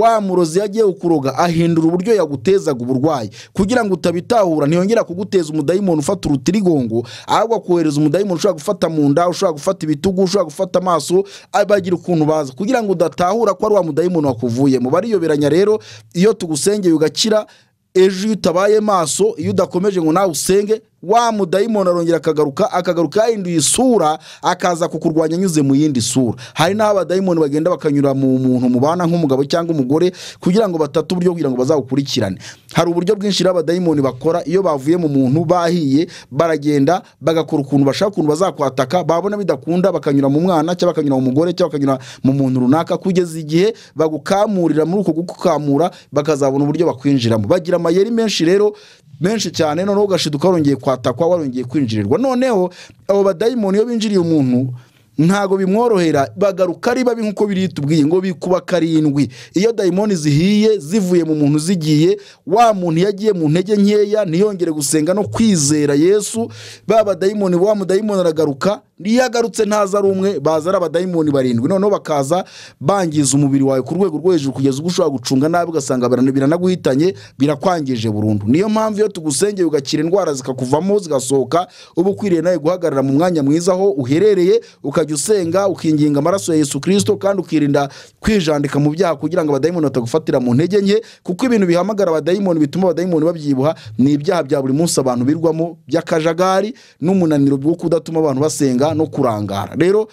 wa murozi yagiye kuroga ahindura uburyo yagutezaga uburwayi kugira ngo utabitahura ntiyongera kuguteza umudayimoni ufata urutirigongo ahubwo akohereza umudayimoni ushobora gufata mu nda ushobora gufata ibitugu ushobora gufata amaso bagira ukuntu baza kugira ngo udatahura ko ari wa mudayimoni wakuvuyemo bariyoberanya rero iyo tugusengeye ugakira ejo iyo utabaye maso iyo udakomeje ngo nawe usenge wa mudayimoni arongera akagaruka akagaruka yahinduye isura akaza kukurwanya anyuze mu yindi sura hari n'aho abadayimoni bagenda bakanyura mu muntu mubana nk'umugabo cyangwa umugore kugira ngo batatu uburyo kugira ngo bazagukurikirane hari uburyo bwinshi rero abadayimoni bakora iyo bavuye mu muntu bahiye baragenda bagakora ukuntu bashaka ukuntu bazakwataka babona bidakunda bakanyura mu mwana cyangwa bakanyura mu mugore cyangwa bakanyura mu muntu runaka kugeza igihe bagukamurira muri uko gukamura bakazabona uburyo bakwinjiramo bagira amayeri menshi rero menshi cyane noneho ugashiduka warongeye kwatakwa warongeye kwinjirirwa noneho abo badayimoni iyo binjiriye umuntu ntabwo bimworohera bagaruka ari babi nk'uko biri tubwiye ngo bikuba karindwi iyo dayimoni zihiye zivuye mu muntu zigiye wa muntu yagiye mu ntege nkeya ntiyongere gusenga no kwizera yesu ba badayimoni wa mudayimoni aragaruka iyo agarutse ntaza ari umwe baza ari abadayimoni barindwi noneho bakaza bangiza umubiri wawe ku rwego rwo hejuru kugeza ubwo ushobora gucunga nabi ugasanga biranaguhitanye birakwangije burundu niyo mpamvu iyo tugusengeye ugakira indwara zikakuvamo zigasohoka uba ukwiriye nawe guhagarara mu mwanya mwiza aho uherereye ukajya usenga ukinginga amaraso ya yesu kirisito kandi ukirinda kwijandika mu byaha kugira ngo abadayimoni batagufatira mu ntege nke kuko ibintu bihamagara abadayimoni bituma abadayimoni babyibuha ni ibyaha bya buri munsi abantu birwamo by'akajagari n'umunaniro wo kudatuma abantu basenga no kurangara rero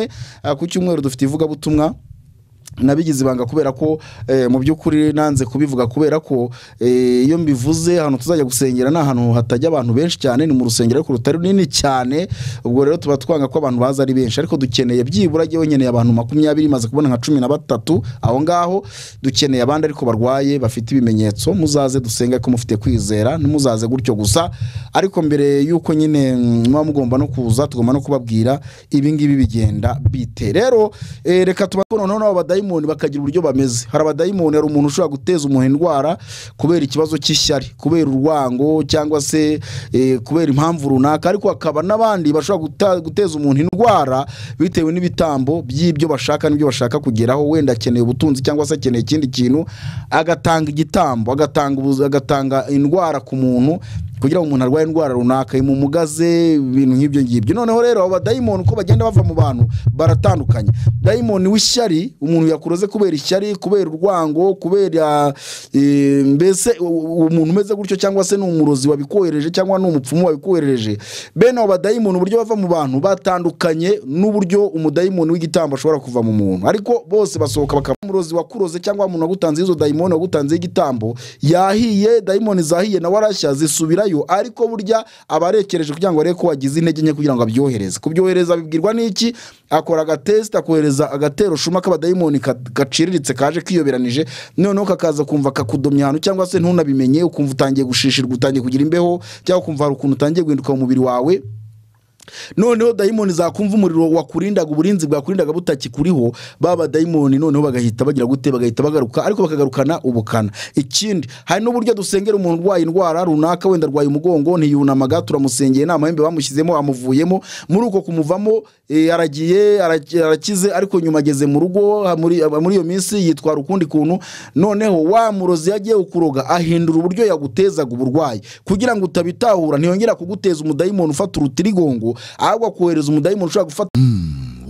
eh, ku cyumweru dufite ivugabutumwa nabigize ibanga kubera ko eh, mu by'ukuri nanze kubivuga kubera ko eh, iyo mbivuze ahantu tuzajya gusengera ni ahantu hatajya abantu benshi cyane ni mu rusengero ariko rutari runini cyane ubwo rero tuba twanga ko abantu baza ari benshi ariko dukeneye byibura njyewe nkeneye abantu makumyabiri maze kubona nka cumi na batatu aho ngaho dukeneye abandi ariko barwaye bafite ibimenyetso muzaze dusenge ko mufite kwizera ntimuzaze gutyo gusa ariko mbere y'uko nyine muba mm, mugomba no kuza tugomba no kubabwira ibingibi bigenda bite rero eh, reka tuba noneho n'abo badayimu abadayimoni bakagira uburyo bameze hari abadayimoni hari umuntu ushobora guteza umuntu indwara kubera ikibazo cy'ishyari kubera urwango cyangwa se eh, kubera impamvu runaka ariko hakaba n'abandi bashobora guteza umuntu indwara bitewe n'ibitambo by'ibyo bashaka n'ibyo bashaka kugeraho wenda akeneye ubutunzi cyangwa se akeneye ikindi kintu agatanga igitambo agatanga indwara ku muntu kugira ngo umuntu arwaye indwara runaka imumugaze ibintu nk'ibyo ngibyo noneho rero abadayimoni badayimoni uko bagenda bava mu bantu baratandukanye dayimoni w'ishyari umuntu yakuroze kubera ishyari kubera urwango kubera e, mbese umuntu umeze gutyo cyangwa se ni umurozi wabikohereje cyangwa ni umupfumu wabikohereje bene abo badayimoni uburyo bava mu bantu batandukanye n'uburyo umudayimoni w'igitambo ashobora kuva mu muntu ariko bose basohoka bakaba umurozi wakuroze cyangwa umuntu wagutanze izo dayimoni wagutanzeho igitambo yahiye dayimoni zahiye nawe arashya zisubirayo nayo ariko burya aba arekereje kugira ngo arebe ko wagize intege nke kugira ngo abyohereze kubyohereza bibwirwa n'iki akora agatesite akohereza agaterushuma k'abadayimoni gaciriritse kaje kiyoberanije noneho kakaza kumva kakudomya ahantu cyangwa se ntunabimenye ukumva utangiye gushishirwa utangiye kugira imbeho cyangwa ukumva hari ukuntu utangiye guhinduka mu mubiri wawe noneho dayimoni zakumva umuriro wakurindaga uburinzi bwakurindaga butakikuriho ba badayimoni noneho bagahita bagira gute bagahita bagaruka ariko bakagarukana ubukana ikindi hari n'uburyo dusengera umuntu urwaye indwara runaka wenda arwaye umugongo ntiyunamaga turamusengeye nta mahembe bamushyizemo amuvuyemo muri uko kumuvamo eh, aragiye arakize ariko nyuma ageze mu rugo muri iyo minsi yitwara ukundi kuntu noneho wa murozi yagiye kuroga ahindura uburyo yagutezaga uburwayi kugira ngo utabitahura ntiyongera kuguteza umudayimoni ufata urutirigongo ahubwo akohereza umudayimoni ushobora gufata hmm,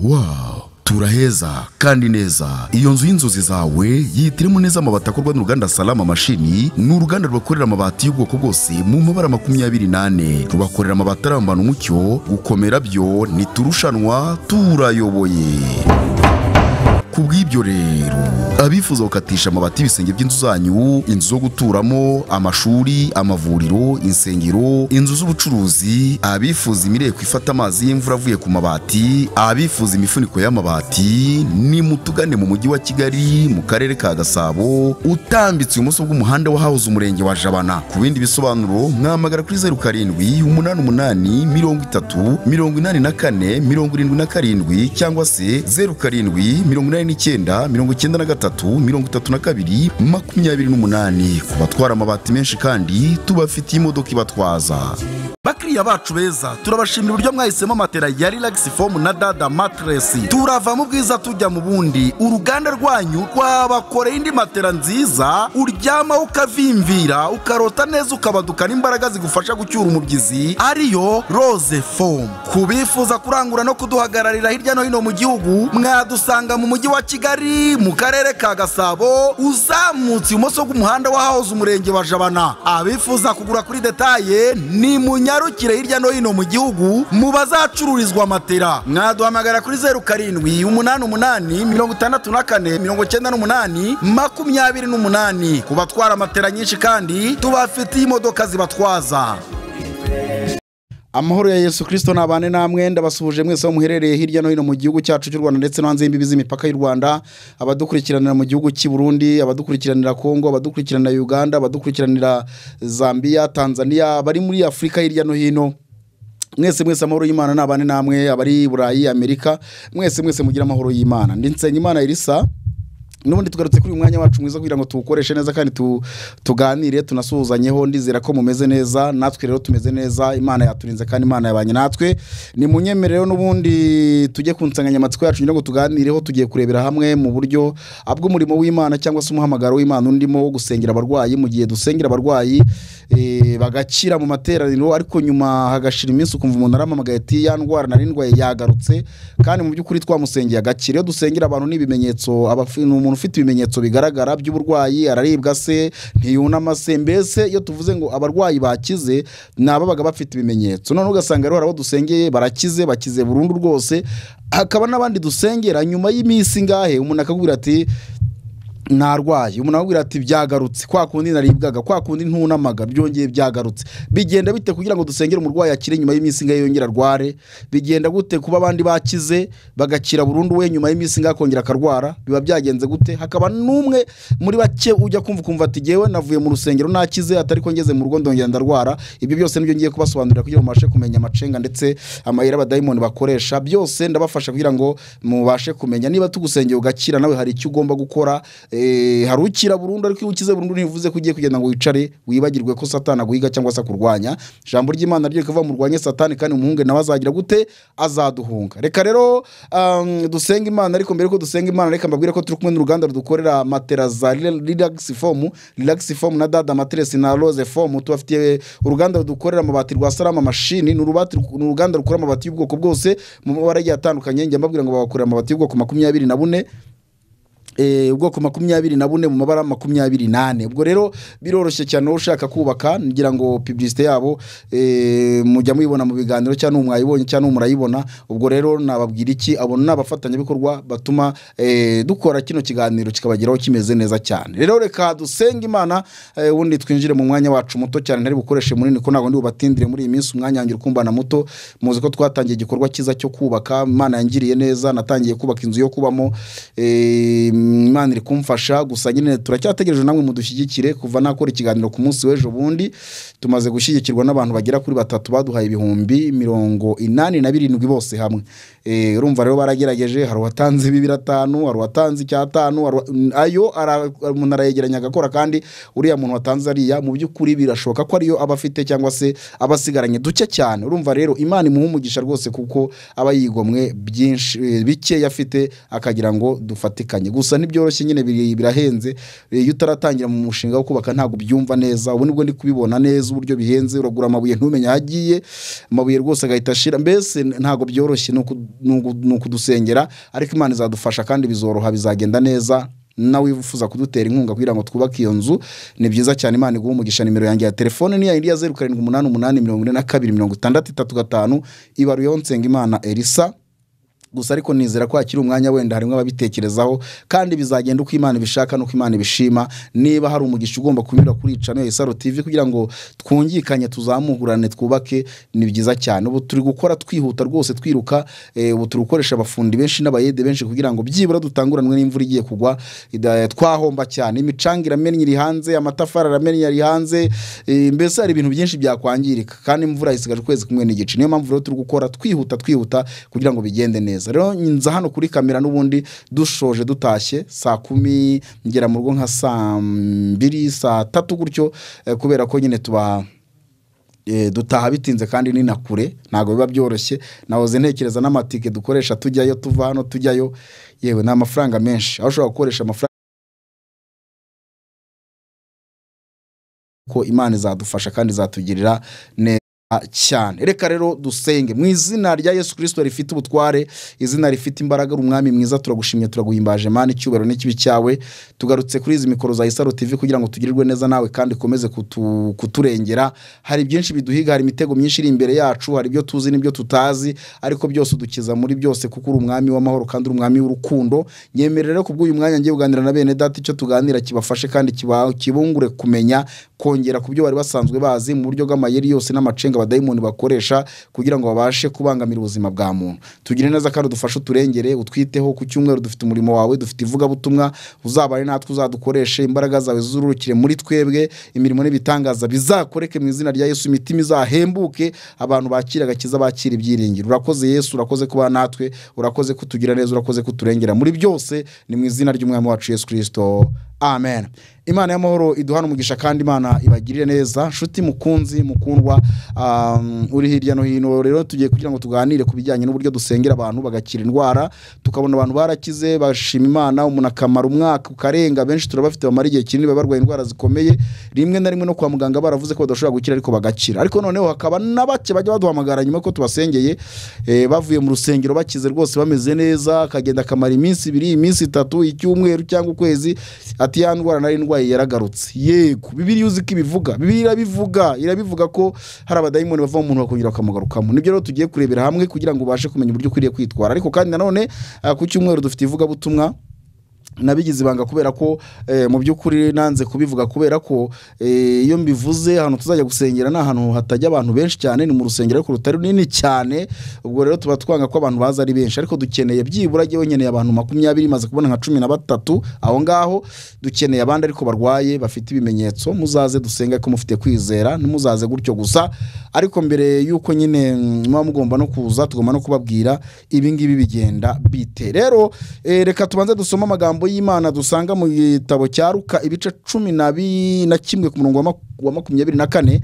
turaheza kandi neza iyo nzu y'inzozi zawe yitiremo neza amabati akorwa n'uruganda salama mashini ni uruganda rubakorera amabati y'ubwoko bwose mu mabara makumyabiri n'ane rubakorera amabati arambana umucyo gukomera byo ntiturushanwa turayoboye ku bw'ibyo rero abifuza gukatisha amabati y'ibisenge by'inzu zanyu inzu zo guturamo amashuri amavuriro insengero inzu z'ubucuruzi abifuza imireko ifata amazi y'imvura avuye ku mabati abifuza imifuniko y'amabati ni mutugane mu mujyi wa kigali mu karere ka gasabo utambitse ibumoso bw'umuhanda wahahoze umurenge wa jabana ku bindi bisobanuro mwamagara kuri zeru karindwi umunani umunani mirongo itatu mirongo inani na kane mirongo irindwi na karindwi cyangwa se zeru karindwi mirongo inani makumyabiri n'icyenda mirongo icyenda na gatatu mirongo itatu na kabiri makumyabiri n'umunani ku batwara amabati menshi kandi tubafitiye imodoka ibatwaza bakiriya bacu beza turabashimira uburyo mwahisemo matera ya relax foam na dada matress turava mu bwiza tujya mu bundi uruganda rwanyu rwabakoreye indi matera nziza uryamaho ukavimvira ukarota neza ukabadukana imbaraga zigufasha gucyura umubyizi ariyo rose foam ku bifuza kurangura no kuduhagararira hirya no hino mu gihugu mwadusanga mu mujyi wa wa kigali mu karere ka gasabo uzamutse ibumoso bw'umuhanda wa umurenge wa jabana abifuza kugura kuri detaye ni munyarukire hirya no hino mu gihugu mu bazacururizwa amatera mwaduhamagara kuri zeru karindwi umunani umunani mirongo itandatu na kane mirongo icyenda n'umunani makumyabiri n'umunani ku batwara amatera nyinshi kandi tubafitiye imodoka zibatwaza amahoro ya yesu kirisito ntabane namwe ndabasuhuje mwese aho muherereye hirya no hino mu gihugu cyacu cy'u rwanda ndetse no hanze y'imbibi z'imipaka y'u rwanda abadukurikiranira mu gihugu cy'i burundi abadukurikiranira kongo abadukurikiranira uganda abadukurikiranira zambia tanzania bari muri afurika hirya no hino mwese mwese amahoro y'imana ntabane namwe abari i burayi amerika mwese mwese mugira amahoro y'imana ndetse imana irisa n'ubundi tugarutse kuri uyu mwanya wacu mwiza kugira ngo tuwukoreshe neza kandi tuganire tunasuhuzanyeho ndizera ko mumeze neza natwe rero tumeze neza imana yaturinze kandi imana yabanye natwe ni mu n'ubundi tujye ku nsanganyamatsiko yacu kugira ngo tuganireho tugiye kurebera hamwe mu buryo bw'umurimo w'imana cyangwa se umuhamagaro w'imana undimo wo gusengera abarwayi mu gihe dusengera abarwayi e, bagakira mu materaniro ariko nyuma hagashira iminsi ukumva umuntu aramamagaye ati ya ndwara narindwaye yagarutse kandi mu by'ukuri twamusengeye agakira iyo dusengera abantu n'ibimenyetso ni umuntu umuntu ufite ibimenyetso bigaragara by'uburwayi araribwa se ntiyunama se mbese iyo tuvuze ngo abarwayi bakize ni ababaga bafite ibimenyetso noneho ugasanga rero hari abo dusengeye barakize bakize burundu rwose hakaba n'abandi dusengera nyuma y'iminsi ngahe umuntu akakubwira ati ntarwaye umuntu ababwira ati byagarutse kwa kundi naribwaga kwa kundi ntunamaga byongeye byagarutse bigenda bite kugira ngo dusengere umurwayi akire nyuma y'iminsi ingahe yongera arware bigenda gute kuba abandi bakize bagakira burundu we nyuma y'iminsi ingahe akongera akarwara biba byagenze gute hakaba n'umwe muri bake ujya kumva ukumva ati ngewe navuye mu rusengero nakize atari ko ngeze mu rugo ndongera ndarwara ibyo byose nibyo ngiye kubasobanurira kugira ngo mubashe kumenya amacenga ndetse amayira abadayimoni bakoresha byose ndabafasha kugira ngo mubashe kumenya niba tugusengeye ugakira nawe hari icyo ugomba gukora Eh, hari ukira burundu ariko iyo ukize burundu ntibivuze ko ugiye kugenda ngo wicare wibagirwe ko Satana guhiga cyangwa se kurwanya ijambo ry'imana ryo rikavuga murwanye satani kandi umuhungu nawe azagira gute azaduhunga reka rero um, dusenge imana ariko mbere ko dusenga imana reka mbabwire ko turi kumwe n'uruganda rudukorera matera za riragisi fomu riragisi fomu na dada materesi na roze fomu tubafitiye uruganda rudukorera amabati rwa salama mashini ni uruganda rukora amabati y'ubwoko bwose mu mabara agiye atandukanye njya mbabwira ngo babakorera amabati y'ubwoko makumyabiri na bune Eh, ubwoko makumyabiri na bune mu mabara makumyabiri n'ane ubwo rero biroroshye cyane uwo ushaka kubaka ngira ngo piblisite yabo eh, mujya muyibona mu biganiro cyangwa umwayibonye cyangwa umurayibona ubwo rero nababwira iki abo ni abafatanyabikorwa batuma eh, dukora kino kiganiro kikabageraho kimeze neza cyane rero reka dusenge imana ubundi twinjire mu mwanya wacu muto cyane ntari bukoreshe munini ko ntabwo ndi bubatindire muri iyi minsi umwanya wanjye ukumbana muto muzi ko twatangiye igikorwa cyiza cyo kubaka imana yangiriye neza natangiye kubaka inzu yo kubamo imana iri kumfasha gusa nyine turacyategereje namwe mudushyigikire kuva nakora ikiganiro ku munsi w'ejo bundi tumaze gushyigikirwa n'abantu bagera kuri batatu baduhaye ibihumbi mirongo inani na birindwi bose hamwe eh, urumva rero baragerageje hari uwatanze bibiri atanu hari uwatanze icyatanu ayo umuntu arayegeranya agakora kandi uriya muntu watanze ariya mu by'ukuri birashoboka ko ariyo aba afite cyangwa se aba asigaranye duke cyane urumva rero imana imuha umugisha rwose kuko aba yigomwe byinshi eh, bikeya afite akagira ngo dufatikanye gusa gusa ntibyoroshye nyine birahenze eh, iyo utaratangira mu mushinga wo kubaka ntabwo ubyumva neza ubu nibwo ndi kubibona neza uburyo bihenze uragura amabuye ntumenye aho agiye amabuye rwose agahita ashira mbese ntabwo byoroshye ni ukudusengera ariko imana izadufasha kandi bizoroha bizagenda neza nawe wifuza kudutera inkunga kugira ngo twubake iyo nzu ni byiza cyane imana iguha umugisha nimero yanjye ya telefone ni ya zeru karindwi umunani umunani mirongo ine na kabiri mirongo itandatu itatu gatanu ibaruyeho nsenga imana elisa gusa ariko nizera ko hakiri umwanya wenda harimo ababitekerezaho kandi bizagenda uko imana ibishaka n'uko imana ibishima niba hari umugisha ugomba kunyura kuri icano isaro tv kugira ngo twungikanye tuzamugurane twubake ni byiza cyane ubu turi gukora twihuta rwose twiruka eh, ubu turi gukoresha abafundi benshi n'abayede benshi kugira ngo byibura dutanguranwe n'imvura igiye kugwa twahomba cyane imicanga iramennye iri hanze amatafari aramennye ari hanze eh, mbese hari ibintu byinshi byakwangirika kandi imvura isigaje ukwezi kumwe n'igice niyo mpamvu rero turi gukora twihuta twihuta kugira ngo bigende neza neza rero nza hano kuri kamera n'ubundi dushoje dutashye saa kumi ngera mu rugo nka saa mbiri saa tatu gutyo eh, kubera ko nyine tuba eh, dutaha bitinze kandi ni na kure ntabwo biba byoroshye nahoze ntekereza n'amatike dukoresha tujyayo tuva hano tujyayo yewe ni amafaranga menshi aho ushobora gukoresha amafaranga ko imana izadufasha kandi izatugirira neza cyane reka rero dusenge mu izina rya yesu kirisito rifite ubutware izina rifite imbaraga umwami mwiza turagushimye turaguhimbaje mani icyubahiro n'ikibi cyawe tugarutse kuri izi mikoro za isaro TV kugira ngo tugirirwe neza nawe kandi ukomeze kuturengera hari byinshi biduhiga hari imitego myinshi iri imbere yacu hari ibyo tuzi n'ibyo tutazi ariko byose udukiza muri byose kuko uri umwami w'amahoro kandi uri umwami w'urukundo nyemerera ku bw'uyu mwanya ngiye kuganira na bene data icyo tuganira kibafashe kandi kibungure kumenya kongera ku byo bari basanzwe bazi mu buryo bw'amayeri yose n'amacenga abadayimoni bakoresha kugira ngo babashe kubangamira ubuzima bwa muntu tugire neza kandi udufashe uturengere utwiteho ku cyumweru dufite umurimo wawe dufite ivugabutumwa uzabare natwe uzadukoreshe imbaraga zawe zururukire muri twebwe imirimo n'ibitangaza bizakoreke mu izina rya yesu imitima izahembuke abantu bakire agakiza bakira ibyiringiro urakoze yesu urakoze kuba natwe urakoze kutugira neza urakoze kuturengera muri byose ni mu izina ry'umwami wacu yesu kirisito amen imana y'amahoro iduhana umugisha kandi imana ibagirire neza nshuti mukunzi mukundwa um, uri hirya no hino rero tugiye kugira ngo tuganire ku bijyanye n'uburyo dusengera abantu bagakira indwara tukabona abantu barakize bashima imana umuntu akamara umwaka ukarenga benshi turabafite bamara igihe kinini baba indwara zikomeye rimwe na rimwe no kwa muganga baravuze ko badashobora gukira ariko bagakira ariko noneho hakaba na bake bajya baduhamagara nyuma ko tubasengeye eh, bavuye mu rusengero bakize rwose bameze neza akagenda akamara iminsi ibiri iminsi itatu icyumweru cyangwa ukwezi ati ya ndwara nari ndwaye yaragarutse yego bibiriya uzi ko ibivuga bibiriya irabivuga irabivuga ko hari abadayimoni bava mu muntu bakongera bakamugarukamo nibyo rero tugiye kurebera hamwe kugira ngo ubashe kumenya uburyo ukwiriye kwitwara ariko kandi nanone ah, ku cyumweru dufite ivugabutumwa nabigize ibanga kubera ko eh, mu by'ukuri nanze kubivuga kubera ko eh, iyo mbivuze ahantu tuzajya gusengera ni ahantu hatajya abantu benshi cyane ni mu rusengero ariko rutari runini cyane ubwo rero tuba twanga ko abantu baza ari benshi ariko dukeneye byibura njyewe nkeneye abantu makumyabiri maze kubona nka cumi na batatu aho ngaho dukeneye abandi ariko barwaye bafite ibimenyetso muzaze dusenge ko mufite kwizera ntimuzaze gutyo gusa ariko mbere y'uko nyine muba mugomba no kuza tugomba no kubabwira ibingibi bigenda bite rero eh, reka tubanze dusome amagambo y'amagambo y'imana dusanga mu gitabo cya ruka ibice cumi na na kimwe ku murongo wa makumyabiri na kane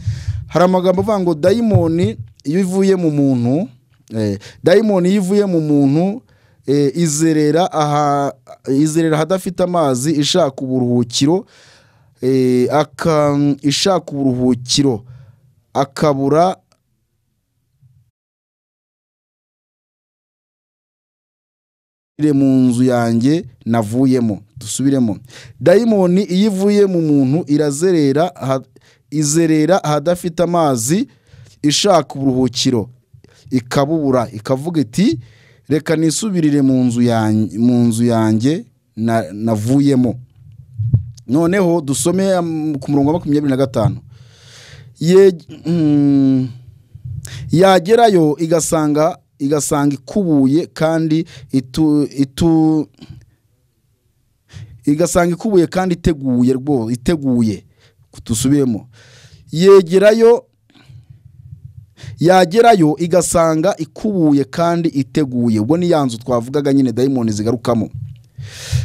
hari amagambo avuga ngo dayimoni iyo ivuye mu muntu eh, dayimoni iyo ivuye mu muntu eh, izerera aha izerera ahadafite amazi ishaka uburuhukiro eh, ishaka uburuhukiro akabura nsubire mu nzu yanjye navuyemo dusubiremo dayimoni iyo ivuye mu muntu irazerera izerera ahadafite amazi ishaka uburuhukiro ikabubura ikavuga iti reka nisubirire mu nzu yanjye navuyemo noneho dusome ku murongo wa makumyabiri na gatanu mm, yagerayo igasanga igasanga ikubuye kandi itu itu igasanga ikubuye kandi iteguye rwose iteguye dusubiremo yegerayo yagerayo igasanga ikubuye kandi iteguye ubwo ni nzu twavugaga nyine dayimoni zigarukamo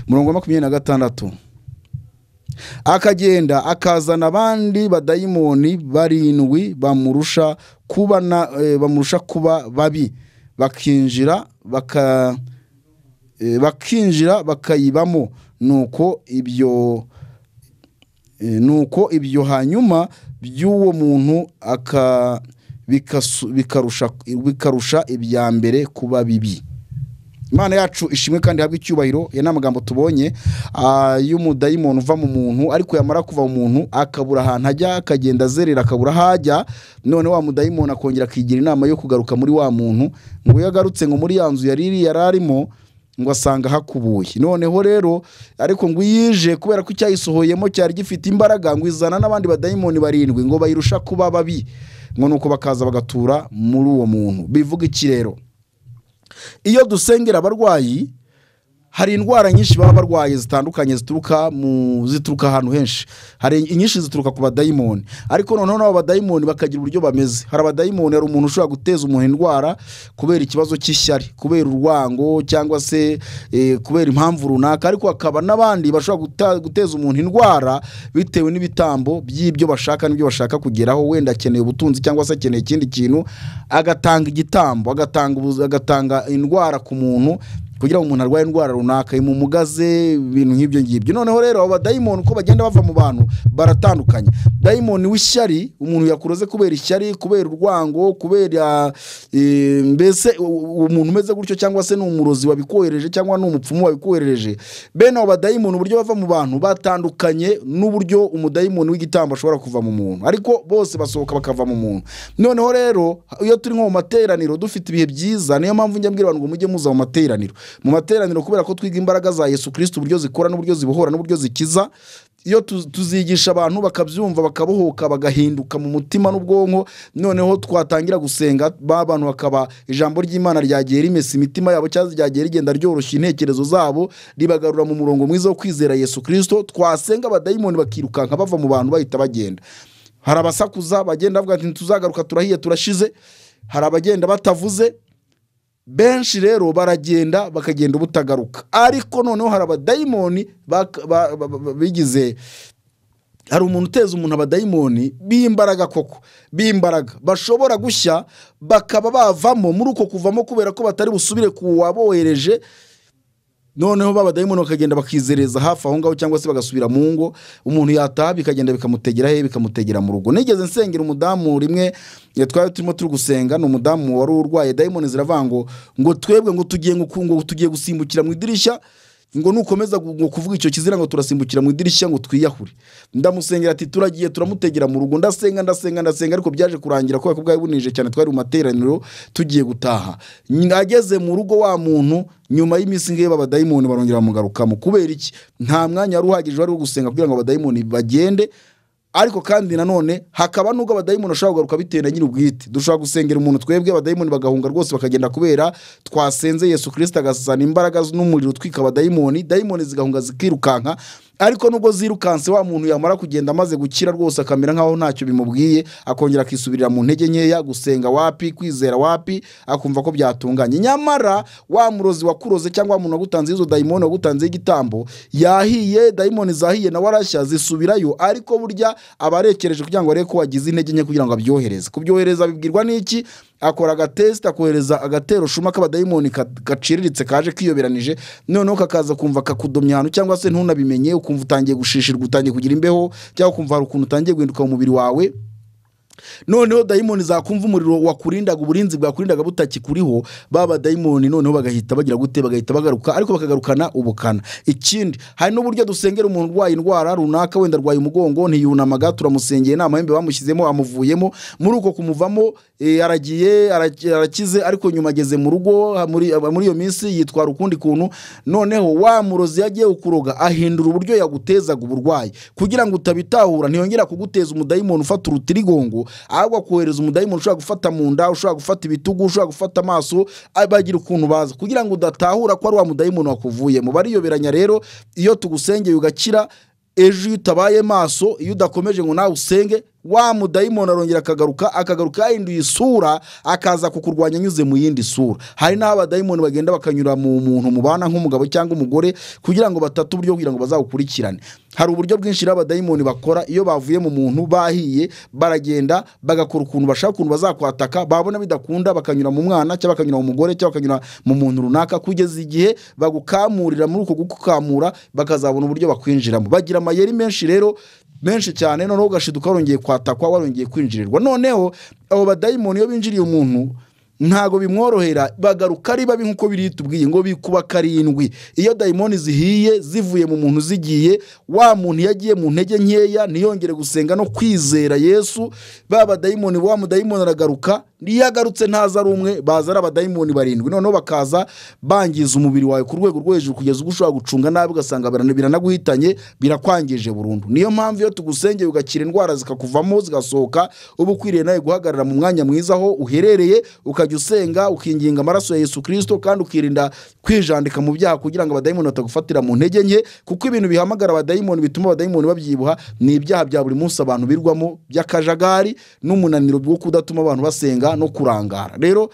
murongo wa makumyabiri na gatandatu akagenda akazana abandi badayimoni barindwi bamurusha eh, bamurusha kuba babi bakinjira baka eh, bakinjira bakayibamo nuko ibyo eh, nuko ibyo hanyuma by'uwo muntu aka bikarusha ibya mbere kuba bibi imana yacu ishimwe kandi ihabwe icyubahiro ya ni amagambo tubonye ah, y'umudayimoni uva mu muntu ariko yamara kuva mu muntu akabura ahantu ajya akagenda azerera akabura aho ajya none wa mudayimoni akongera akigira inama yo kugaruka muri wa muntu ngo iyo agarutse ngo muri ya nzu yari yari arimo ngo asanga hakubuye noneho rero ariko ngo iyije kubera ko icyayisohoyemo cyari gifite imbaraga ngo izana n'abandi badayimoni barindwi ngo bayirusha kuba babi ngo nuko bakaza bagatura muri uwo muntu bivuga iki rero iyo dusengera abarwayi hari indwara nyinshi baba barwaye zitandukanye zituruka mu zituruka ahantu henshi hari inyinshi zituruka ku badayimoni ariko noneho n'abo badayimoni bakagira uburyo bameze hari abadayimoni hari umuntu ushobora guteza umuntu indwara kubera ikibazo cy'ishyari kubera urwango cyangwa se e, kubera impamvu runaka ariko hakaba n'abandi bashobora guteza umuntu indwara bitewe n'ibitambo by'ibyo bashaka n'ibyo bashaka kugeraho wenda akeneye ubutunzi cyangwa se akeneye ikindi kintu agatanga igitambo agatanga indwara ku muntu kugira ngo umuntu arwaye indwara runaka imumugaze ibintu nk'ibyo ngibyo noneho rero aba badayimoni uko bagenda bava mu bantu baratandukanye dayimoni w'ishyari umuntu yakuroze kubera ishyari kubera urwango kubera e, mbese umuntu umeze gutyo cyangwa se ni umurozi wabikohereje cyangwa ni umupfumu wabikoherereje bene abo badayimoni uburyo bava mu bantu batandukanye n'uburyo umudayimoni w'igitambo ashobora kuva mu muntu ariko bose basohoka bakava mu muntu noneho rero iyo turi nko mu materaniro dufite ibihe byiza niyo mpamvu njya mbwira abantu ngo mujye muza mu materaniro mu materaniro kubera ko twiga imbaraga za yesu kirisiti uburyo zikora n'uburyo zibohora n'uburyo zikiza iyo tuzigisha abantu bakabyumva bakabohoka bagahinduka mu mutima n'ubwonko noneho twatangira gusenga ba bantu bakaba ijambo ry'imana ryagiye rimesa imitima yabo cyangwa ryagiye rigenda ryoroshya intekerezo zabo ribagarura mu murongo mwiza wo kwizera yesu kirisito twasenga abadayimoni bakirukanka bava mu bantu bahita bagenda hari abasakuza bagenda bavuga ati ntituzagaruka turahiye turashize hari abagenda batavuze benshi rero baragenda bakagenda ubutagaruka ariko noneho hari abadayimoni bigize hari umuntu uteza umuntu abadayimoni b'imbaraga koko b'imbaraga bashobora gushya bakaba bavamo muri uko kuvamo kubera ko batari busubire ku wabohereje noneho babadayimoni bakagenda bakizereza hafi aho ngaho cyangwa se bagasubira mu ngo umuntu yataha bikagenda bikamutegera he bikamutegera mu rugo nigeze nsengera umudamu rimwe eh, twari turimo turi gusenga ni umudamu wari urwaye dayimoni ziravuga ngo ngo twebwe ngo tugiye ngo tugiye gusimbukira mu idirishya ngo nukomeza kuvuga icyo kizira ngo turasimbukira mu idirishya ngo twiyahure ndamusengera ati turagiye turamutegera mu rugo ndasenga ndasenga ndasenga ariko byaje kurangira kubera ko bwari bunije cyane twari mu materaniro tugiye gutaha ageze mu rugo wa muntu nyuma y'iminsi ngiye abadayimoni barongera bamugarukamo kubera iki nta mwanya wari uhagije wari wo gusenga kugira ngo abadayimoni bagende ariko kandi nanone hakaba n'ubwo abadayimoni ashobora kugaruka bitewe na nyir'ubwite dushobora gusengera umuntu twebwe abadayimoni bagahunga rwose bakagenda kubera twasenze yesu kirisita agasana imbaraga n'umuriro utwika abadayimoni dayimoni zigahunga zikirukanka ariko nubwo zirukanse wa muntu yamara kugenda amaze gukira rwose akamera nkaho ntacyo bimubwiye akongera akisubirira mu ntege nkeya gusenga wapi kwizera wapi akumva ko byatunganye nyamara wa murozi wakuroze cyangwa wa muntu wagutanzeho izo dayimoni wagutanzeho igitambo yahiye dayimoni zahiye na warashya zisubirayo ariko burya aba arekereje kugira ngo arebe ko wagize intege nke kugira ngo abyohereze kubyohereza bibwirwa n'iki akora agatesite akohereza agatero shuma k'abadayimoni gaciriritse kaje kiyoberanije noneho kakaza kumva kakudomya ahantu cyangwa se ntunabimenye ukumva utangiye gushishirwa utangiye kugira imbeho cyangwa ukumva hari ukuntu utangiye guhinduka mu mubiri wawe noneho dayimoni zakumva umuriro wakurindaga uburinzi bwakurindaga butakikuriho ba badayimoni noneho bagahita bagira gute bagahita bagaruka ariko bakagarukana ubukana ikindi hari n'uburyo dusengera umuntu urwaye indwara runaka wenda arwaye umugongo ntiyunamaga turamusengeye nta mahembe bamushyizemo amuvuyemo muri uko kumuvamo eh, aragiye arakize ariko nyuma ageze mu rugo muri iyo minsi yitwara ukundi kuntu noneho wa murozi yagiye ukuroga ahindura uburyo yagutezaga uburwayi kugira ngo utabitahura ntiyongera kuguteza umudayimoni ufata urutirigongo ahubwo akohereza umudayimoni ushobora gufata mu nda ushobora gufata ibitugu ushobora gufata amaso bagira ukuntu baza kugira ngo udatahura ko ari wa mudayimoni wakuvuyemo bariyoberanya rero iyo tugusengeye ugakira ejo iyo utabaye maso iyo udakomeje ngo nawe usenge wa mudayimoni arongera akagaruka akagaruka yahinduye isura akaza kukurwanya anyuze mu yindi sura hari n'aho abadayimoni bagenda bakanyura mu muntu mubana nk'umugabo cyangwa umugore kugira ngo batatu uburyo kugira ngo bazawukurikirane hari uburyo bwinshi abadayimoni bakora iyo bavuye mu muntu bahiye baragenda bagakora ukuntu bashaka ukuntu bazakwataka babona bidakunda bakanyura mu mwana cyangwa bakanyura mu mugore cyangwa bakanyura mu muntu runaka kugeza igihe bagukamurira muri uko gukamura bakazabona uburyo bakwinjiramo bagira amayeri menshi rero benshi cyane noneho ugashiduka warongeye kwatakwa warongeye kwinjirirwa noneho abo badayimoni iyo binjiriye umuntu ntabwo bimworohera bagaruka ari babi nk'uko biri tubwiye ngo bikuba karindwi iyo dayimoni zihiye zivuye mu muntu zigiye wa muntu yagiye mu ntege nkeya ntiyongere gusenga no kwizera yesu ba badayimoni wa mudayimoni aragaruka iyo agarutse ntaza ari umwe baza ari abadayimoni barindwi noneho bakaza bangiza umubiri wawe ku rwego rwo hejuru kugeza ubwo ushobora gucunga nabi ugasanga biranaguhitanye birakwangije burundu niyo mpamvu iyo tugusengeye ugakira indwara zikakuvamo zigasohoka uba ukwiriye nawe guhagarara mu mwanya mwiza aho uherereye ukajya usenga ukinginga amaraso ya yesu kirisito kandi ukirinda kwijandika mu byaha kugira ngo abadayimoni batagufatira mu ntege nke kuko ibintu bihamagara abadayimoni bituma abadayimoni babyibuha ni ibyaha bya buri munsi abantu birwamo by'akajagari n'umunaniro bwo kudatuma abantu basenga no kurangara rero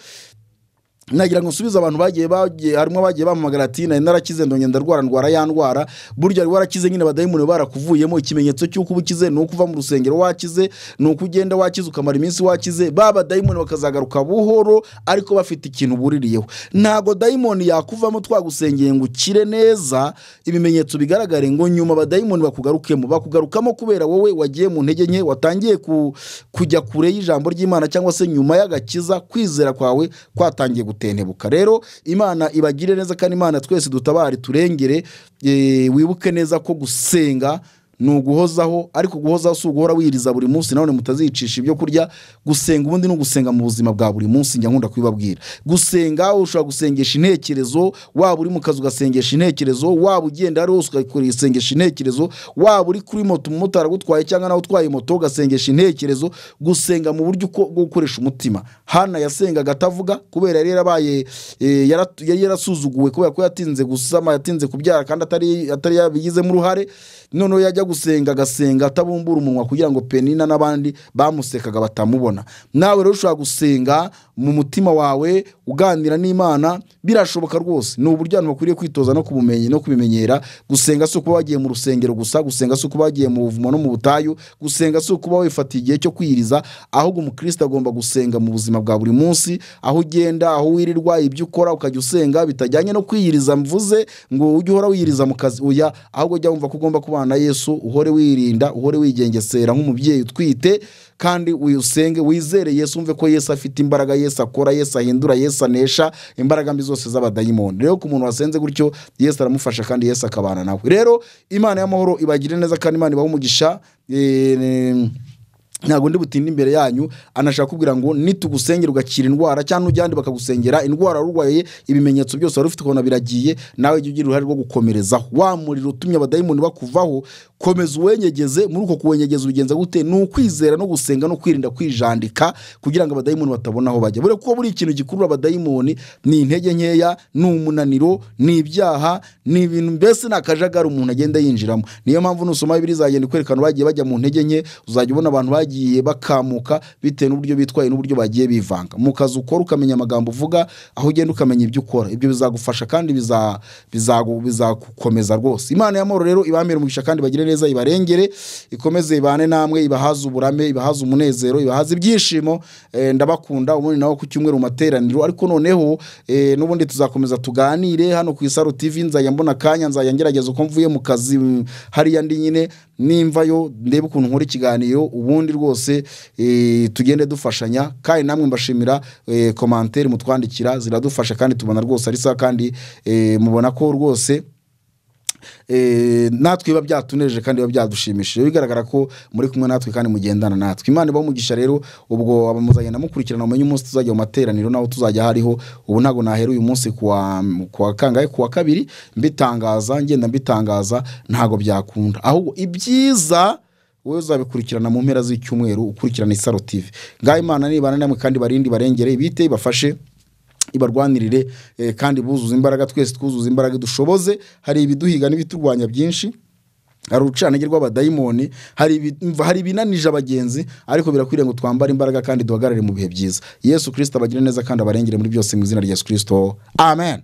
nagira ngo nsubize abantu bagiye bagiye harimo abagiye bampamagara ati nari narakize ndongera ndwara ndwara ya ndwara burya wari warakize nyine badayimoni barakuvuyemo ikimenyetso cy'uko uba ukize ni uko uva mu rusengero wakize ni uko ugenda wakize ukamara iminsi wakize ba badayimoni bakazagaruka buhoro ariko bafite ikintu buririyeho ntabwo dayimoni yakuvamo twagusengeye ngo ukire neza ibimenyetso bigaragare ngo nyuma abadayimoni bakugarukemo bakugarukamo kubera wowe wagiye mu ntege nke watangiye kujya kure y'ijambo ry'imana cyangwa se nyuma y'agakiza kwizera kwawe kwatangiye gutera gutentebuka rero imana ibagire neza kandi imana twese dutabare turengere eh, wibuke neza ko gusenga ni uguhozaho ariko guhozaho si uguhora wiriza buri munsi nanone mutazicisha ibyo kurya gusenga ubundi ni ugusenga mu buzima bwa buri munsi njya nkunda kubibabwira gusenga ushobora gusengesha intekerezo waba uri mu kazi ugasengesha intekerezo waba ugenda hariho ugasengesha intekerezo waba uri kuri moto umumotari agutwaye cyangwa nawe utwaye moto ugasengesha intekerezo gusenga mu buryo bwo gukoresha umutima hana yasengaga atavuga kubera yari yarabaye eh, yari yarasuzuguwe kubera ko yatinze gusama yatinze kubyara kandi atari yabigizemo uruhare noneho yajya gusenga agasenga atabumbura umunwa kugira ngo penina n'abandi bamusekaga batamubona nawe rero ushobora gusenga mu mutima wawe uganira n'imana birashoboka rwose ni uburyo abantu bakwiriye kwitoza no kubumenya no kubimenyera gusenga si ukuba wagiye mu rusengero gusa gusenga si ukuba wagiye mu buvumo no mu butayu gusenga si ukuba wifatiye igihe cyo kwiyiriza ahubwo umukristo agomba gusenga mu buzima bwa buri munsi aho ugenda aho wirirwa ibyo ukora ukajya usenga bitajyanye no kwiyiriza mvuze ngo ujye uhora wiyiriza mu kazi uya ahubwo ujya wumva ko ugomba kubana na yesu uhore wirinda uhore wigengesera nk'umubyeyi utwite kandi usenge wizere yesu wumve ko yesu afite imbaraga yesu akora yesu ahindura yesu anesha imbaraga mbi zose z'abadayimoni rero ku muntu wasenze gutyo yesu aramufasha kandi yesu akabana nawe rero imana y'amahoro ibagire neza kandi imana ibaha umugisha eh, ntabwo ndi butinde imbere yanyu anashaka kubwira ngo nitugusengera ugakira indwara cyangwa ujyane bakagusengera indwara urwaye ibimenyetso byose wari ufite ukabona biragiye nawe jya ugira uruhare rwo gukomerezaho wa muriro utumye abadayimoni bakuvaho komeza uwenyegeze muri uko kuwenyegeza ubigenza gute ni ukwizera no gusenga no kwirinda kwijandika kugira ngo abadayimoni batabona aho bajya bure ko buri ikintu gikurura abadayimoni ni intege nkeya ni umunaniro ni ibyaha ni ibintu mbese ni akajagari umuntu agenda yinjiramo niyo mpamvu nusoma bibiri izagenda ikwerekana bagiye bajya mu ntege nke uzajya ubona abantu bagiye bagiye bakamuka bitewe n'uburyo bitwaye n'uburyo bagiye bivanga mu kazi ukora ukamenya amagambo uvuga aho ugenda ukamenya ibyo ukora ibyo bizagufasha kandi bizagukomeza rwose imana y'amahoro rero ibamere umugisha kandi bagire neza ibarengere ikomeze ibane namwe ibahaze uburame ibahaze umunezero ibahaze ibyishimo eh, ndabakunda ubundi nawe ku cyumweru mu materaniro ariko noneho eh, n'ubundi tuzakomeza tuganire hano ku isaro TV nzajya mbona akanya nzajya ngerageza uko mvuye mu kazi mm, hariya ndi nyine nimvayo ndebe ukuntu nkora ikiganiro ubundi rwose eh, tugende dufashanya kandi namwe mbashimira komantere eh, mutwandikira ziradufasha kandi tubona rwose ari sawa kandi eh, mubona ko rwose Eh, natwe biba byatunejeje kandi biba byadushimishije bigaragara ko muri kumwe natwe kandi mugendana natwe imana iba umugisha rero ubwo abamuzanye namukurikirana umenye umunsi tuzajya mu materaniro nawe tuzajya hariho ubu ntabwo nahera uyu munsi kuwa kangahe kuwa kabiri mbitangaza ngenda mbitangaza ntabwo byakunda ahubwo ibyiza wowe uzabikurikirana mu mpera z'icyumweru ukurikirana isaro tv ngaho imana nibana namwe kandi barindi barengere ibite bafashe ibarwanirire eh, kandi buzuza imbaraga twese twuzuza imbaraga dushoboze hari ibiduhiga n'ibiturwanya byinshi hari urucanage rw'abadayimoni hari ibinanije abagenzi ariko birakwiriye ngo twambare imbaraga kandi duhagarare mu bihe byiza yesu kirisita abagire neza kandi abarengere muri byose mu izina rya yesu kirisito amen